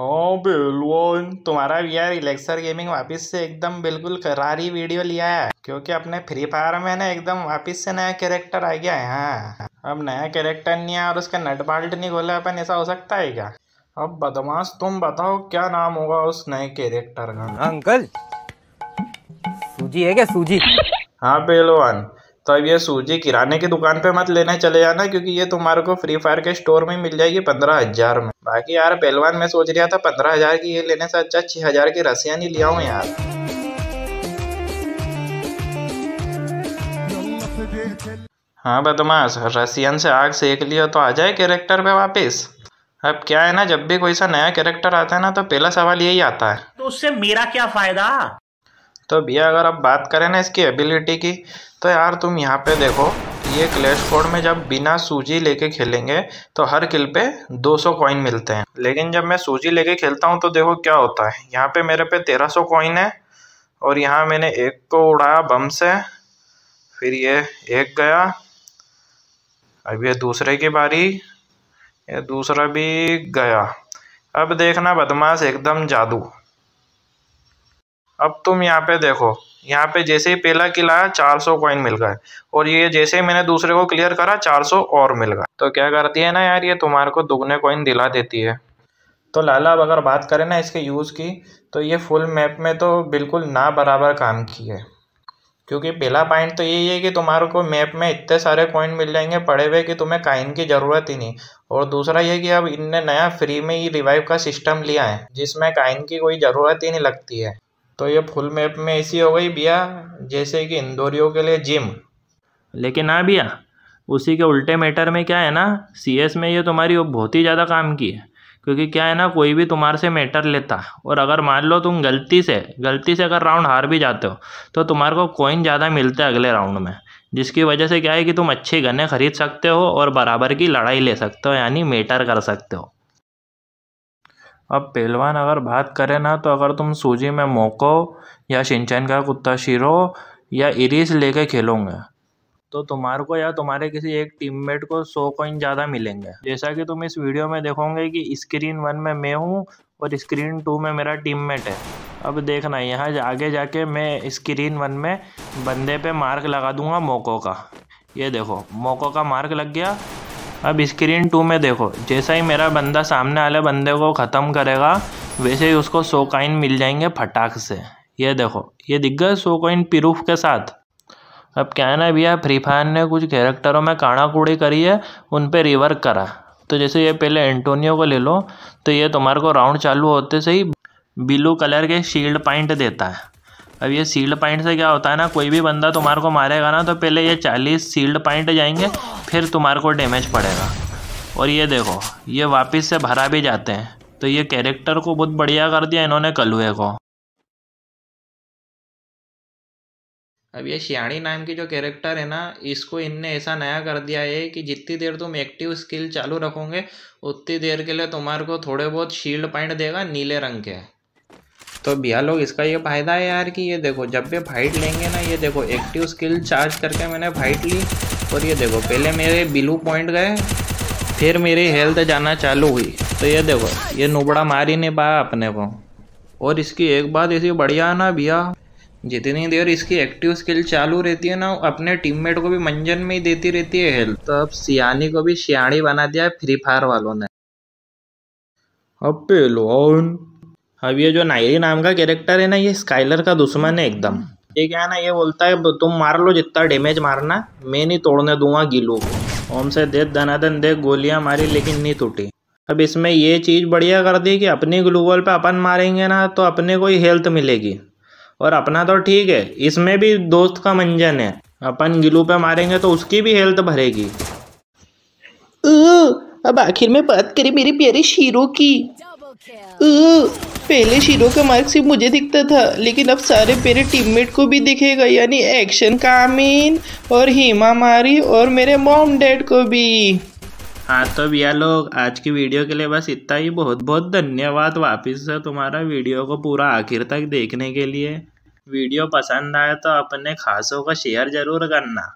ओ बेलवोन तुम्हारा भी यार रिलेक्सर गेमिंग वापस से एकदम बिल्कुल करारी वीडियो लिया है क्योंकि अपने फ्री फायर में ना एकदम वापस से नया कैरेक्टर आ गया है हाँ अब नया कैरेक्टर नहीं आया और उसका नट बाल्ट नहीं खोला अपन ऐसा हो सकता है क्या अब बदमाश तुम बताओ क्या नाम होगा उस नए कैरेक्टर का अंकल सूजी है क्या सूजी हाँ बेलवान तो अब ये सूजी किराने की दुकान पे मत लेने चले जाना क्योंकि ये तुम्हारे को फ्री फायर के स्टोर में मिल जाएगी पंद्रह हज़ार में बाकी यार पहलवान मैं सोच रहा था पंद्रह हज़ार की ये लेने से अच्छा छह हज़ार की रसिया नहीं लिया हूँ यार हाँ बदमाश रसियन से आग सेक लिया तो आ जाए कैरेक्टर पे वापस अब क्या है ना जब भी कोई सा नया कैरेक्टर आता है ना तो पहला सवाल यही आता है तो उससे मेरा क्या फायदा तो भैया अगर आप बात करें ना इसकी एबिलिटी की तो यार तुम यहाँ पे देखो ये क्लैश कोड में जब बिना सूजी लेके खेलेंगे तो हर किल पे 200 कॉइन मिलते हैं लेकिन जब मैं सूजी लेके खेलता हूँ तो देखो क्या होता है यहाँ पे मेरे पे 1300 कॉइन है और यहाँ मैंने एक को तो उड़ाया बम से फिर ये एक गया अब ये दूसरे की बारी ये दूसरा भी गया अब देखना बदमाश एकदम जादू अब तुम यहाँ पे देखो यहाँ पे जैसे ही पहला किला है चार सौ कॉइन मिल गए और ये जैसे ही मैंने दूसरे को क्लियर करा चार सौ और मिल गया तो क्या करती है ना यार ये तुम्हारे को दुगने कॉइन दिला देती है तो लाला अब अगर बात करें ना इसके यूज़ की तो ये फुल मैप में तो बिल्कुल ना बराबर काम की है क्योंकि पहला पॉइंट तो यही है कि तुम्हारे को मैप में इतने सारे कॉइन मिल जाएंगे पड़े हुए कि तुम्हें काइन की ज़रूरत ही नहीं और दूसरा ये कि अब इनने नया फ्री में ही रिवाइव का सिस्टम लिया है जिसमें काइन की कोई ज़रूरत ही नहीं लगती है तो ये फुल मैप में ऐसी हो गई भैया जैसे कि इंदौरियों के लिए जिम लेकिन हाँ भैया उसी के उल्टे मैटर में क्या है ना सी एस में ये तुम्हारी बहुत ही ज़्यादा काम की है क्योंकि क्या है ना कोई भी तुम्हारे से मैटर लेता और अगर मान लो तुम गलती से गलती से अगर राउंड हार भी जाते हो तो तुम्हारे को कोइन ज़्यादा मिलता है अगले राउंड में जिसकी वजह से क्या है कि तुम अच्छे गन्ने खरीद सकते हो और बराबर की लड़ाई ले सकते हो यानी मेटर कर सकते हो अब पहलवान अगर बात करें ना तो अगर तुम सूजी में मोको या शिनचैन का कुत्ता शीरो या इरिस लेके खेलोगे तो तुम्हारे को या तुम्हारे किसी एक टीममेट को सौ कॉइन ज़्यादा मिलेंगे जैसा कि तुम इस वीडियो में देखोगे कि स्क्रीन वन में मैं हूँ और स्क्रीन टू में मेरा टीममेट है अब देखना यहाँ आगे जाके मैं स्क्रीन वन में बंदे पे मार्क लगा दूँगा मोको का ये देखो मोको का मार्क लग गया अब स्क्रीन टू में देखो जैसा ही मेरा बंदा सामने वाले बंदे को ख़त्म करेगा वैसे ही उसको सो कॉइन मिल जाएंगे फटाक से ये देखो ये दिख गए सो कॉइन प्रूफ के साथ अब क्या है ना भैया फ्री फायर ने कुछ कैरेक्टरों में काड़ा कूड़ी करी है उन पर रिवर्क करा तो जैसे ये पहले एंटोनियो को ले लो तो ये तुम्हारे को राउंड चालू होते से ही ब्लू कलर के शील्ड पॉइंट देता है अब ये सील्ड पॉइंट से क्या होता है ना कोई भी बंदा तुम्हारे को मारेगा ना तो पहले ये चालीस सील्ड पॉइंट जाएंगे फिर तुम्हारे को डैमेज पड़ेगा और ये देखो ये वापस से भरा भी जाते हैं तो ये कैरेक्टर को बहुत बढ़िया कर दिया इन्होंने कलुए को अब ये श्याणी नाम की जो कैरेक्टर है ना इसको इनने ऐसा नया कर दिया है कि जितनी देर तुम एक्टिव स्किल चालू रखोगे उतनी देर के लिए तुम्हारे को थोड़े बहुत शील्ड पॉइंट देगा नीले रंग के तो भैया लोग इसका ये फायदा है यार कि ये देखो जब भी फाइट लेंगे ना ये देखो एक्टिव स्किल चार्ज करके मैंने फाइट ली और ये देखो पहले मेरे बिलू पॉइंट गए फिर मेरी हेल्थ जाना चालू हुई तो ये देखो ये नुबड़ा मार ही नहीं पाया अपने को और इसकी एक बात ऐसी बढ़िया ना भैया जितनी देर इसकी एक्टिव स्किल चालू रहती है ना अपने टीममेट को भी मंजन में ही देती रहती है हेल्थ तो अब सियानी को भी सियाणी बना दिया है फ्री फायर वालों ने अब पेलोन अब ये जो नायरी नाम का कैरेक्टर है ना ये स्काइलर का दुश्मन है एकदम ये क्या है ना ये बोलता है तुम मार लो जितना डैमेज मारना मैं नहीं तोड़ने दूंगा गिलू को ओम से देख धनाधन देख गोलियां मारी लेकिन नहीं टूटी अब इसमें ये चीज़ बढ़िया कर दी कि अपनी ग्लूबल पे अपन मारेंगे ना तो अपने को ही हेल्थ मिलेगी और अपना तो ठीक है इसमें भी दोस्त का मंजन है अपन गिलू पे मारेंगे तो उसकी भी हेल्थ भरेगी अब आखिर में बात करें मेरी प्यारी शीरो की पहले शीरो का मार्क सिर्फ मुझे दिखता था लेकिन अब सारे मेरे टीममेट को भी दिखेगा यानी एक्शन कामीन और हेमा मारी और मेरे मॉम डैड को भी हाँ तो भैया लोग आज की वीडियो के लिए बस इतना ही बहुत बहुत धन्यवाद वापस से तुम्हारा वीडियो को पूरा आखिर तक देखने के लिए वीडियो पसंद आए तो अपने खासों का शेयर ज़रूर करना